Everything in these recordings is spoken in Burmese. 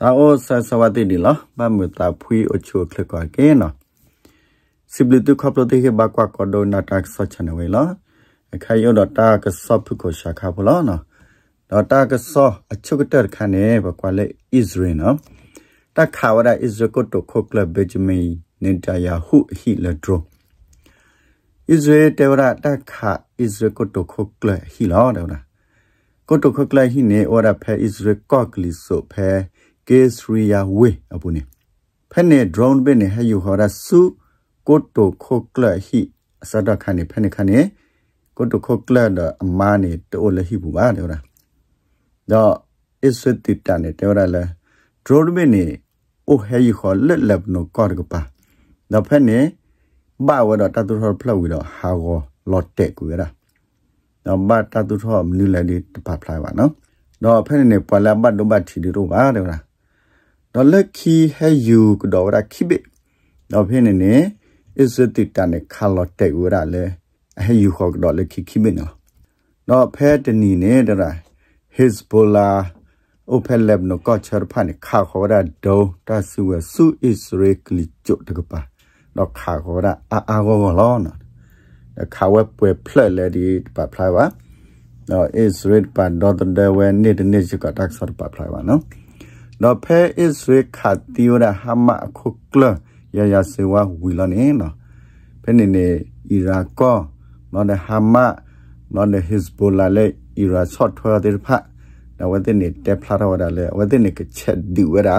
တာအိုဆာဆဝတိဒီလားမမတာဖွီအချိုခလကွာကေနော်စိဘလတုခပလတိခေဘကွာကဒိုနာတက်ဆချနဝေလားခိုင်ယောဒတာကဆပ်ဖုကိုရှာခါဖလားနော်ဒေါ်တာကဆော့အချုပ်တက်ခန်းနေဘကွာလေအစ္စရေနော်တခါဝရအစ္စရကိုတိုခိုကလဘဂျမီနင်တယာဟုဟီလဒရိုအစ္စရေတေဝရတခါအစ္စရကိုတိုခိုကလဟီလောဒေဝရကိုတိုခိုကလဟီနေဝရဖဲအစ္စရကော့ကလီဆိုဖဲ kesriya we apune phane drone be ne ha yu hora su koto khokla hi asada khane phane khane koto khokla da ama ne to le hi bu ba de ora da iswati ta ne de ora la drone be ne o ha yu ho le lab no kor ga pa da phane ba wa da ta tu hor phlau wi da ha go lot te ku ra da ba ta tu hor mnu la ni ta pa phla wa no တော့ဖဲနေပလာဘတ်ဒဘတ်ချီဒီရောပါတဲ့လားတော့လက်ခီဟဲယူကတော့ရခိဘတော့ဖိနေနေအစ်စတိတန်ခါလော့တဲ့ဝရလေဟဲယူခေါကတော့လက်ခီခိဘနော်တော့ဖဲတနီနေတရာ Hezbollah ဥဖဲလက်နကောချရဖန်ခါခေါ်ရဒိုတဆူဝဆူအစ္စရေကလီကျုတ်တကပါတော့ခါခေါ်ရအာအာကောလောနော်ခါဝဲပွဲဖလက်လေဒီပါဖလိုက်ပါတော့ Israel ပါတော့တဲ့ဝဲနေ့တနေ့ချက်ကတက်ဆော့ပါဖလိုက်ပါနော်တော့ဖဲဣစရိခတ်တီယိုရာဟမအခုကလယာယာစေဝဝီလနေနော်ဖဲနေနေအီရာကောနော်တဲ့ဟမနော်တဲ့ဟစ်ဘူလာလေအီရာဆော့ထွဲတဲ့ဖတ်တော့ဝတ်တဲ့နေတက်ဖလာတော့တာလေဝတ်တဲ့နေကချက်ဒီဝရာ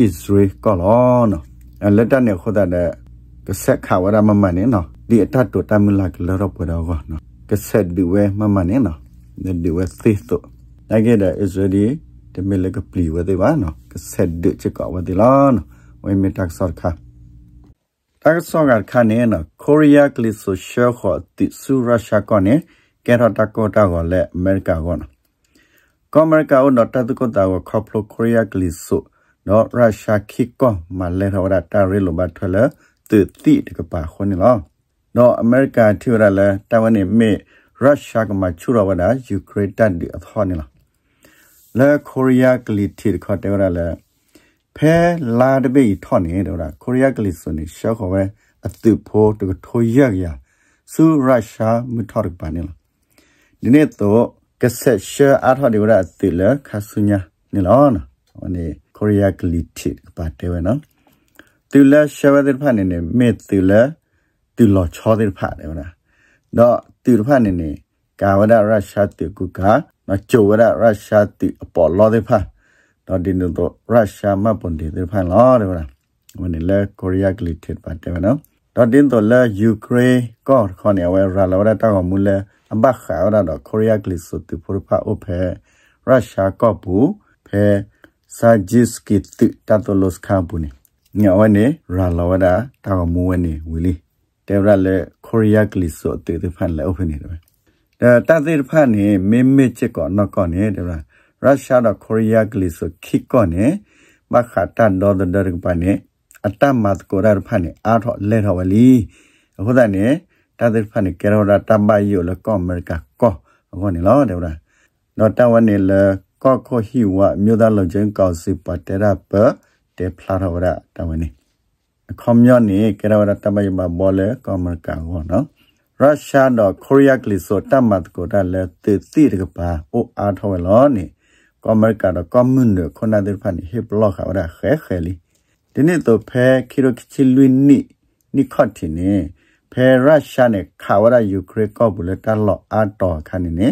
ဣစရိကောလောနော်လက်တနဲ့ခေါ်တဲ့ကဆက်ခါဝရမမနဲ့နော်ဒီအတတ်တို့တမလကလရပေါ်တော့ကောနော်ကဆက်ဒီဝဲမမနဲ့နော်ဒီဝဲသိသို့နိုင်ခဲ့တဲ့ဣစရိတမေလကပလီဝတဲ့ပါနော်ကဆက်ဒချကဝတဲ့လားနော်ဝိမေတက်ဆော်ခါတက်ဆော်ကခါနေနော်ကိုရီးယားကလစ်ဆိုရှော့ခေါ်တိဆူရုရှားကနေကဲရတာကောတာကလည်းအမေရိကကနော်ကောအမေရိကဦးနော်တတ်ကောတာကခေါပလိုကိုရီးယားကလစ်ဆိုနော်ရုရှားခိကောမလဲထော်ရတာရဲလိုဘတ်ထွဲလဲတိတိတကပါခွနေလားနော်အမေရိကထိရလဲတာဝန်နေမေရုရှားကမှချူရဝတာယူကရိန်းတတ်ဒီအထော်နေလားလဲကိုရီးယားကလီတီခေါ်တယ်ရလဲဖဲလာတပိထော့နေတော့တာကိုရီးယားကလီဆိုနေရှောက်ခေါ်ပဲအသူဖို့တကထိုရက်ရစူရုရှားမထော့ရပါနေလားဒီနေ့တော့ကဆက်ရှာအထော့ဒီရအတိလဲခါဆုညာနေလောနော်ဟိုနေကိုရီးယားကလီတီပါတယ်ဝဲနော်သူလဲရှာဝဲတဲ့ဖက်နေနေမေသူလဲသူလောချောတဲ့ဖက်နေမလားတော့သူဖက်နေနေကာဝဒရုရှားသူကနော်ကျိုရရုရှားတိအပေါ်လောတဲ့ဖာတော့ဒီနုတော့ရုရှားမပွန်ဒီတဲ့ဖာလောတဲ့ဗလားဝန်နေလဲကိုရီးယားကလစ်ထစ်ပါတယ်ဗနော်တော့တင်းတော့လဲယူကရိန်းကောခေါနေဝဲရာလောရတောက်မူလဲအဘခါရတော့ကိုရီးယားကလစ်ဆိုတူပူဖာအိုဖဲရုရှားကော့ဘူးဖဲစာဂျစ်ကီတိတတ်တော်လို့စခါဘူးနေညဝနေရာလောရတောက်မူဝနေဝီလီတဲ့ရလဲကိုရီးယားကလစ်ဆိုတူတူဖန်လဲအိုဖဲနေတယ်တသစ်ဖတ်နေမင်းမစ်ချစ်ကောနော်ကောနေတယ်လားရုရှားတော့ကိုရီးယားကလေးဆိုခိကောနေမခတန်တော့တဲ့ကပါနေအတမတ်ကိုရဖတ်နေအားတော့လဲတော့ဝလီအခုတည်းနေတသစ်ဖတ်နေကေရောတာတမယိုလကောအမေရိကကောအခုနေလောတယ်လားတော့တဝနေလကောခိုဟီဝမြို့သားလုံချင်းကောင်စီပါတရပတေဖလာရဝရတဝနေအခေါမျောနေကေရောတာတမယမဘောလေကောအမေရိကကောနော်ရုရှားတော့ကိုရီးယားကလေးဆိုတတ်မှတ်ကိုတတ်လဲတိတိတကပါအိုအားထော်လောနေကောမရကတော့ကောမွန်ဒခနာဒဖန်ဟေဘလော့ခါဝရခဲခဲလီဒီနေ့တော့ဖဲခီရိုချီလွီနီနိခတ်တင်နေဖဲရုရှားနဲ့ခါဝရယူကရိန်းကောဘူးလဲတတ်လော့အားတော်ခါနေနေ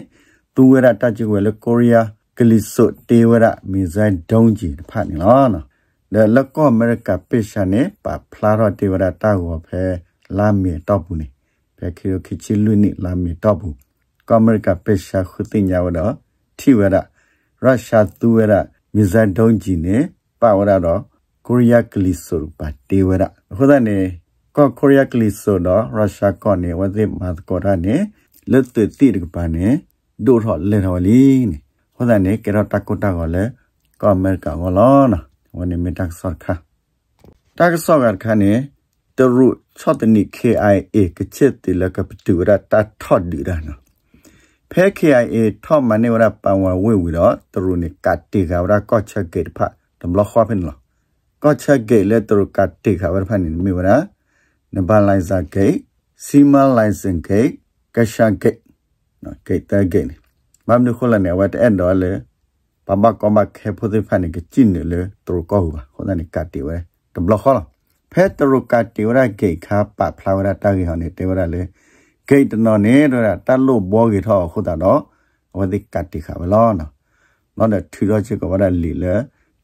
သူဝရတတ်ချွယ်လဲကိုရီးယားကလေးဆိုတေဝရမီဇိုင်းဒုံးကြီးဖတ်နေလောနော်ဒါလကောအမေရိကပေရှာနေပါဖလာရတေဝရတာကိုဖဲလာမီတော့ဘူးနေကခေခေချီလူနိလာမီတော့ဘူးကောမရကပေရှာခုတင်ညာဝတော့ထိဝရရုရှားသူဝရမီဇန်ဒုံကြီးနေပါဝရတော့ကိုရီးယားကလီဆိုပါတေဝရခုဒနေကောကိုရီးယားကလီဆိုတော့ရုရှားကောနေဝသိမတ်ကောရနေလွတ်တိတိကပါနေဒိုထော်လေထော်လီနေခုဒနေကေရတကုတကောလေကောမရကဝလောနာဝနေမီတက်ဆော့ခါတက်ဆော့ကခါနေတရုချော့တနိ KIA ကချစ်တီလကပတူရတာထော့ဒီရနာဖဲ KIA ထော့မနေရပန်ဝဝေဝီတော့တရုနေကတိကဝရကော့ချက်ဂေဖာတမလခွာဖင်လောကော့ချက်ဂေလေတရုကတိကဝရဖန်နေမီဝရနဘလိုင်ဇာဂေစီမလိုင်စင်ဂေကရှာဂေနော်ဂေတဂေနေမမ်နုခလနေဝတ်အန်တော်လေပမကမခဲဖုဒိဖန်နေကချင်းနေလေတရုကောဟူပါခေါ်နေကတိဝဲတမလခွာလောဖဲတရုကတေဝရဂိတ်ခါပဖလာဝရတာဂိဟောနေတေဝရလေဂိတ်တနော်နေတော့တတ်လို့ဘောဂိထောခုတာတော့ဝဒိကတိခါဘလောနော်နော်တဲ့ထီတော့ချစ်ကဝရလီလေ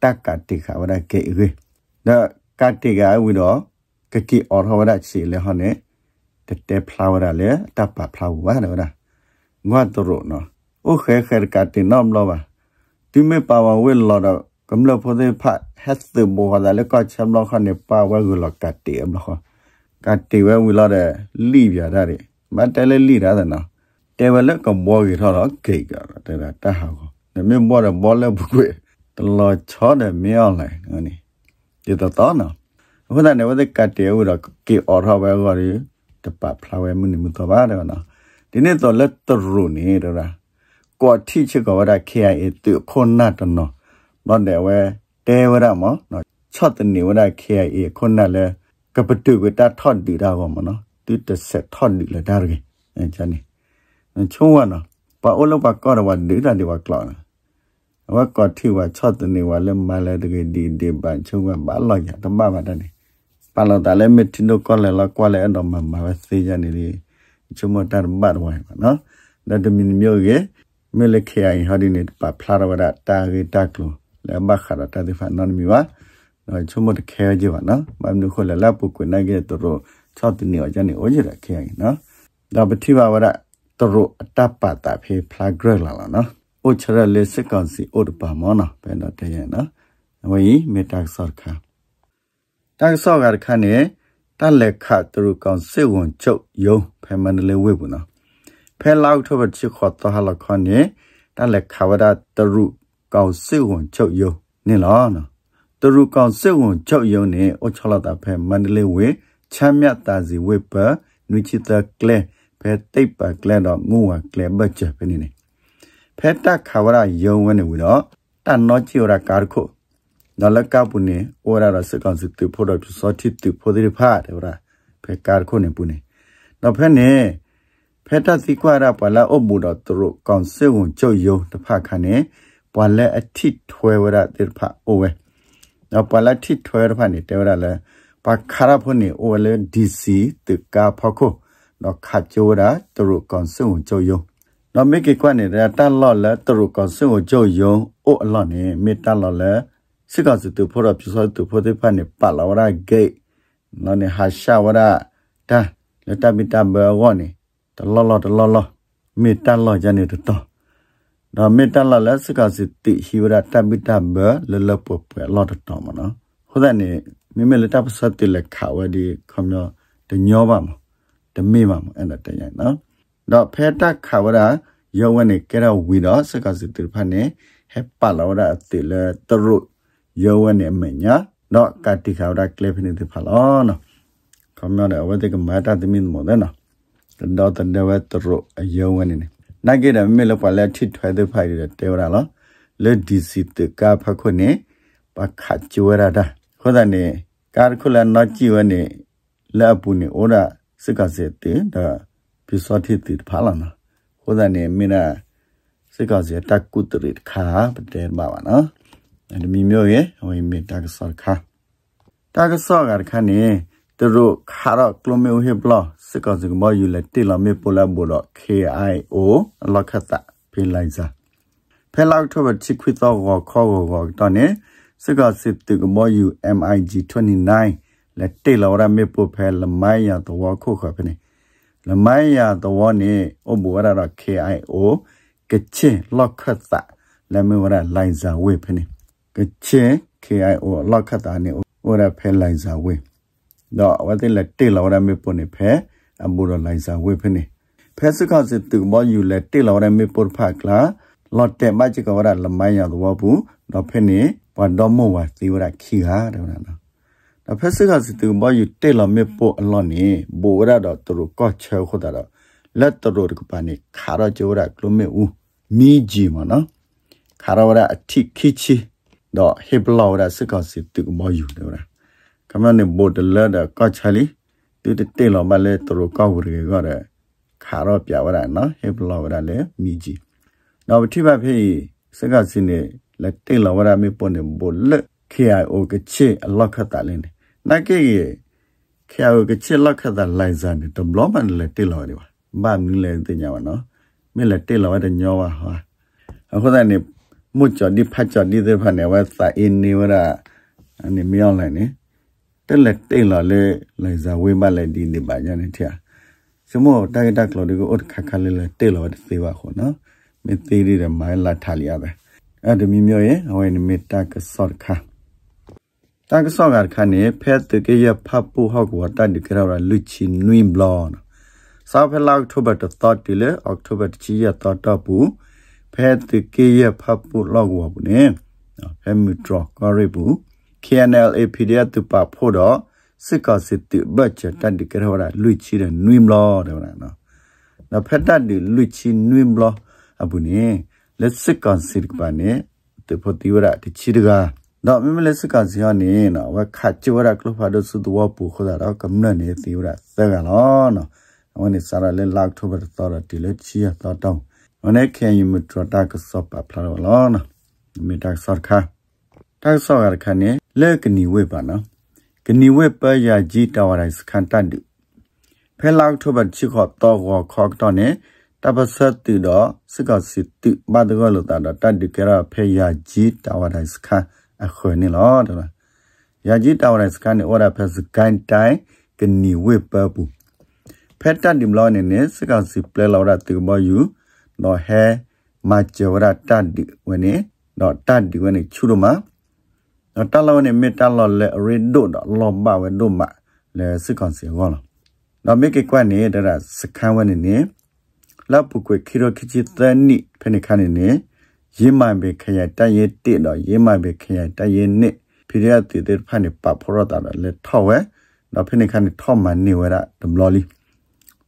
တက်ကတိခါဝရဂိတ်ရေဒါကတိကဝီတော့ကကိအော်ဟောရချီလေဟောနေတတဲဖလာဝရလေတပဖလာဝရနော်ငွတ်တို့နော်โอเคเคกาตินอมลอว่าติเมปาวาเวลอดกําลังพอดีพระเฮสเตอร์โมฮาแล้วก็ชําลองคันเนี่ยป้าว่ากูหลอกกัดเตียมแล้วกัดเตียว่ากูหลอกได้ลีบอย่าได้ดิมาแต่ละลีได้นะแต่ว่าแล้วก็บ่กี่เท่าหรอกเก่งก็แต่ละตาหาก็แต่ไม่บ่ได้บ่แล้วบ่กูตลอดช้อได้ไม่เอาเลยนี่ဒီတော့တော့နော်ဘုရားနဲ့ဝတ်ကတ်တဲဦးတော့ကေအော်ထော်ပဲဟောရီတပဖလာဝဲမနေမတော်ပါတယ်နော်ဒီနေ့တော့လက်တရူနေတော့ကော်ထီချစ်ကော်ရ KIA သူခုနတနော်နော်တဲ့ဝဲတဲဝရမောနော်ချော့တနေဝရ KIA ခုနလဲကပတုကတာထော့ဒီတာကောမနော်တိတဆက်ထော့ဒီလာဒါရကေအချာနေချုံဝနော်ပါအိုလောပါကောရဝဒီတာဒီဝကလာဝကောတိဝချော့တနေဝလဲမလဲတကယ်ဒီဒီပန်ချုံဝဘာလောက်ရတမမတနေပါလောက်တာလဲမတင်တော့ကောလဲလောက်ကွာလဲအဲ့တော့မမစေးကြနေလေချုံမတာဘတ်ဝိုင်းပါနော်ဒါတမင်မျိုးကေမလခေအိုင်ဟာဒီနေပါဖလာရဝဒတာကေတက်လို့ la bakhara ta de fanon miwa no chumo de khe ji wa no ma nu kho la la pu ku na ge to ro cha ti ni wa ja ni o ji ra khe ya no da ba thi ba wa ra to ro ta pa ta phe phla gra la la no o chara le se kan si o de pa mo na pe no te ya no wi me ta sar kha ta so ga kha ne ta le kha to ro kan se won chou yo phe man le we bu no ဖဲလောက်ထဘချီခေါ်တဟလခနဲ့တလက်ခဝဒတရုကောင်စစ်ဝန်ချုပ်ယုံနင်လားနော်သူတို့ကောင်စစ်ဝန်ချုပ်ယုံနဲ့အချလာတာဖဲမန္တလေးဝေချမ်းမြတာစီဝေပနွိချီတာကလဲဖဲတိတ်ပါကလဲတော့ငုံဝကလဲဘတ်ချက်ပဲနေနေဖဲတက်ခါဝရယုံဝနေဝီတော့တန်နောချီရကာခုနလကပုန်အိုရာရစကောင်စစ်တူဖို့တော့စောတိတူဖို့ဒီဖာတယ်ဗလားဖဲကာခုနေပုန်တော့ဖဲနေဖဲတက်စီကွာရပါလာအုပ်မှုတော့သူတို့ကောင်စစ်ဝန်ချုပ်ယုံတစ်ဖက်ခါနေปวนและอทิถวยระติพะโอเวเอาปวนละทิถวยระพะนี่เตวระละปะคาราพุนี่โอเลดีซีตึกกาพะโคเนาะขัดโจระตรุกอนสุโจโยเนาะเมกิกว่านี่ระตันลอละตรุกอนสุโจโยโออลอนี่เมตันลอละสิกอนสุตุพระพิสอตุพระพะนี่ปะลาวระเกเนาะนี่หาชาวระตาแล้วตาบิตาเบอร์วอนี่ตลอดตลอดเมตันลอจันนี่ตอဒါမေတ္တာလလစကစတိဟိဝရတပိတဘလလပပလောတတော်မနော်ဟုတ်တယ်နိမိမလတပစတိလက်ခဝဒီခမယောတညောပါမတမေပါမအဲ့ဒါတရင်နော်တော့ဖဲတခဝရယောဝနေကရဝီတော့စကစတိဖတ်နေဟဲပလောရတိလတရုယောဝနေမညာတော့ကတိခဝရကလေဖနေတိဖလောနော်ခမယောလည်းဝတိကမတာတမင်းမောတယ်နော်တော့တန်တဲ့ဝတရုယောဝနေနေနိုင်ကေဒမေလပလက်ထိထွဲတဲ့ဖိုင်တဲ့တေဝရလားလေဒီစီတကဖခုနေပခါချဝရတာခေါ်တဲ့နေကာခုလနော့ကြည့်ဝနေလက်ပူနေဩရစကစေတဲ့ဒါပြစောထိတိဖာလာနာခေါ်တဲ့နေမင်းနာစကစေတကုတရိခါပတဲပါပါနော်အဲ့ဒီမျိုးရဲ့ဟိုမင်းတကစောခါတကစောကခါနေတရုခါရကလမေဟေဘလစကစကမယူလက်တိလာမေပိုလာဘော KIO လောက်ခတာဖေးလိုက်စားဖဲလောက်ထောဘချစ်ခွေတော့ခေါ်ခေါ်တော့နေစကစစ်တကမယူ MIG 29လက်တိလာရမေပိုဖဲလမိုင်းရတော့ခုခဖနေလမိုင်းရတော့နေအဘူရရ KIO ကချင်လောက်ခတာလမေဝရလိုက်စားဝေဖနေကချင် KIO လောက်ခတာနေဝရဖဲလိုက်စားဝေတော့ဝတ်တင်လက်တေလာရမေပုန်နေဖဲအမှုရလိုင်စာဝေဖနေဖဲစကစစ်တူမယူလက်တေလာရမေပုန်ဖကလာလော်တဲမချကဝရလမိုင်းရတော့ဘူးတော့ဖဲနေဘန်တော်မဝသီဝရခီဟာတဲ့နော်အဖက်စကစတူမယူတေလာမေပုအလောနေဘောရတော့သူကော့ချဲခုတာတော့လက်တော်ကပနိခါရကြိုရကလုံးမေဦးမိကြီးမနော်ခါရဝရအထိခိချီတော့ဟေဘလောရစကစတူမယူတယ်ဗျာကမနေဘိုတလာဒါကချလီတူတတေလောမလဲတရကောက်ဝရေကရခါတော့ပြဝရနော်ဟေဘလောဝရလဲမိကြီးနောက်တိဘဖေးစကစင်းနေလက်တေလောဝရမေပွန်နေဘိုလက် KIO ကချေအလောက်ခတ်တလင်းနကေရ KIO ကချေလောက်ခတ်တလိုင်ဇန်တဘလောမန်လဲတေလောရပါဘာမင်းလဲတင်ညာပါနော်မင်းလဲတေလောဝရညောပါဟာအခုတိုင်းနေမွတ်ကြဒီဖတ်ကြဒီသေးဖတ်နေဝဲစာအင်းနေဝရအနေမြောင်းလိုက်နေတက်လက်တိတ်လာလေလေဇာဝေမလည်းဒီနေပါညာနေထျာစမောတာဂက်တာကလော်ဒီကိုအတ်ခါခါလေးလေတိတ်လာသေးပါခေါ်နော်မေသေးရတဲ့မိုင်လာထားလျာပဲအဲ့ဒီမျိုးရဲ့ဟိုနေမေတာကဆော့ခါတာကဆော့ကခါနေဖက်တကေရဖပူဟောက်ဝတာဒီကရလူချီနွိဘလော်စာဖလာအောက်တိုဘာတောတီလေအောက်တိုဘာချီရတောတပူဖက်တကေရဖပူလောက်ဝပူနေဖဲမီဒရကော်ရီပူ KNLA PDF သူပါဖို့တော့စစ်ကောစစ်တဘတ်ချတတ်ဒီကရောရာလွိချီရနွိမလောတော်နော်နော်ဖက်တတ်ဒီလွိချီနွိမလောအဘူးနေလက်စစ်ကောစစ်ကပါနေတဖို့တီဝရတချီတကာတော့မြမလက်စစ်ကောစီရနေနော်ဝက်ခတ်ချဝရကလဖာဒုစုတဝပူခဒါတော့ကမ္နနေတီဝရသက်ကလောနော်ဝန်နေစားရလဲလောက်ထုတ်ပါတော့တီလက်ချီရတော့တောင်းဝန်နေခင်ယူမထတာကစောပါဖလာလောနော်မိတာစောခါတိုက်စောရခနဲ့လက်ကနီဝဲပါနော်ကနီဝဲပယာကြီးတာဝရိုင်စခန်တန်ဒုဖဲလောက်ထဘတ်ချိခော့တော့ဝခေါကတော့နေတပစတ်တူတော့စကစစ်တူဘာဒဂလတာတတ်ဒကရဖဲယာကြီးတာဝရိုင်စခန်အခွေနေလောတော်ယာကြီးတာဝရိုင်စခန်နေဝရဖဲစကန်တိုင်းကနီဝဲပပူဖဲတတ်ဒီမလောနေနေစကစစ်ပလဲလောက်ရတူမယူတော့ဟဲမကျော်ရတတ်ဒီဝနေတော့တတ်ဒီဝနေချူတော့တလောနေမေတလောလေရီဒိုတော့လောဘဝဲဒုမလေစစ်ကောင်စီကောလားတော့မေကေကွနေတရစခန်းဝဲနေနေလောက်ပုကွေခီရိုခီချီတန်နိဖနေခနေနေရင်မှန်ပဲခရတရဲတိတော့ရင်မှန်ပဲခရတရဲနစ်ဖီရတတိဖနေပဖောရတာလေထောက်ဝဲတော့ဖနေခနေထောက်မှနေဝရဒမလောလီ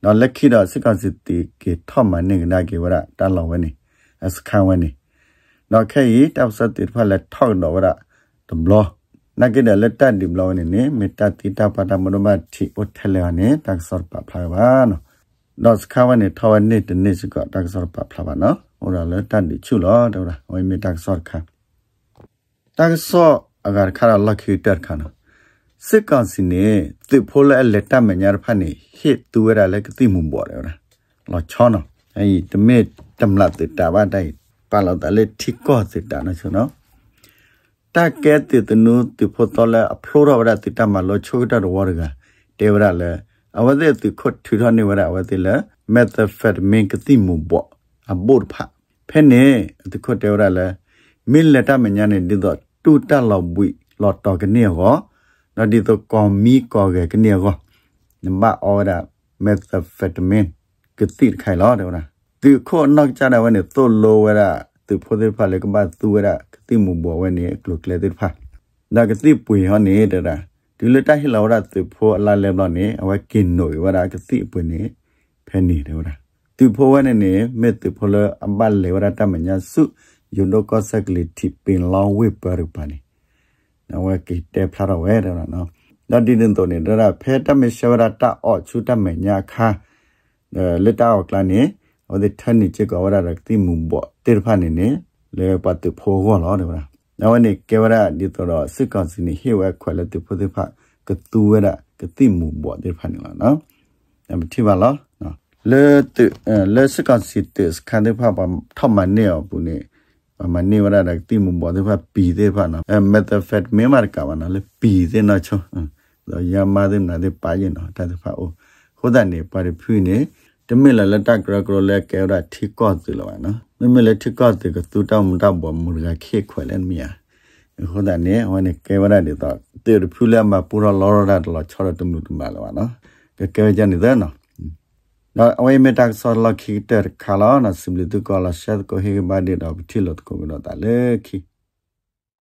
တော့လက်ခိတော့စစ်ကောင်စီတီကေထောက်မှနေကနာကေဝရတန်လောဝဲနေစခန်းဝဲနေတော့ခဲရီတောက်စတိဖလက်ထောက်တော့ဝရတဘလနကိဒလက်တန်ဒီဘလနေနေမေတ္တာတိတာပတာမနမတိဥထလနေတက်စောပဖလာပါနော်တော့စခါဝနေထောနေတနေစကတက်စောပဖလာပါနော်ဟိုရလက်တန်ဒီချုလောတော့လားဝိမေတက်စောခါတက်စောအဂါခါရလခိတက်ခါနော်စစ်ကောင်စီနဲ့သစ်ဖိုးလက်လက်တမညာဖတ်နေဟစ်သူရလက်ကတိမှုပေါ်တယ်နော်လောချောနော်အဲ့ဒီတမေတမလတ်တတာဘာတိုင်ပါလောက်တလေထိကောစစ်တာနော်ချုံနော်တက်ကဲတေတနုတိဖို့တော်လဲအဖလိုတော်ဗရတိတမလောချိုတတော်ဝရကတေဗရလဲအဝဒေတိခွတ်ထူထောနေဝရအဝဒေလဲမက်သဖက်မင်ကတိမူဘောအဘုတ်ဖဖဲနေတိခွတ်တေဗရလဲမင်လက်တမညာနေဒီတော့တူတလောက်ဘွိလော်တော်ကနေဟောနော်ဒီတော့ကောမီကောကေကနေဟောနမအော်ဒါမက်သဖက်မင်ကတိခိုင်လောတော်နာဒီခွတ်နောက်ကြတဲ့ဝနေသို့လိုဝရသူဖိုတဲ့ဖာလေကဘာသူရကတိမူဘဝနေကလုကလေတဲ့ဖာဒါကတိပွေဟနေတဲ့လားဒီလတိုက်ဟလာရသူဖိုအလာလဲတော့နေအဝကင်နိုဝရကတိပွေနေဖဲနေတယ်လားသူဖိုဝနေနေမေသူဖိုလအဘလေဝရတမညာစုယုံတော့ကဆက်ကလေးတိပင်လောင်းဝေပါရပါနေနဝကိတဲဖလာရဝဲတယ်နော်တော့ဒီတင်တော်နေဒါဖဲတမေရှဝရတအော့ချူတမညာခါလက်တောက်ကလနေအဒထန်နီချေကဝရရတိမူဘောတေဖာနေနေလေပတ်တဖိုးဝလောတယ်ဗလားနောက်နေ့ကေဝရဒီတော့စစ်ကောင်စီနေဟေဝဲခွဲလက်တဖိုးတဖကတူဝရကတိမူဘောတေဖာနေလားနော်အမတိပါလားနော်လေတလေစစ်ကောင်စီတစခန်တဲ့ဖာပါထမနေဘူးနေမနေဝရရတိမူဘောတေဖာပီတဲ့ဖာနော်အမက်သဖက်မေမာကဝနာလေပီတဲ့နော်ချောရမတဲ့နာတဲ့ပါရင်နော်တဖာအိုဟိုဒန်နေပါရဖြူနေတမီလလတကရကရလဲကဲရထိကောသူလဝနော်မမလဲထိကောသူကသူတောင်းမတောက်ဘောမူရခေခွဲလဲမီယာခုဒနေဟိုနေကဲရတဲ့တော့တေရဖူလာမပူရလောရတာတော့ချောရတမှုတမလဝနော်ကဲကဲကြနေတယ်နော်နော်အဝေးမတက်ဆော်လခိတက်ခလာနာစိမလတူကလာရှက်ကိုဟေဘာဒီတော့ထိလို့ကိုကတော့တလေခိ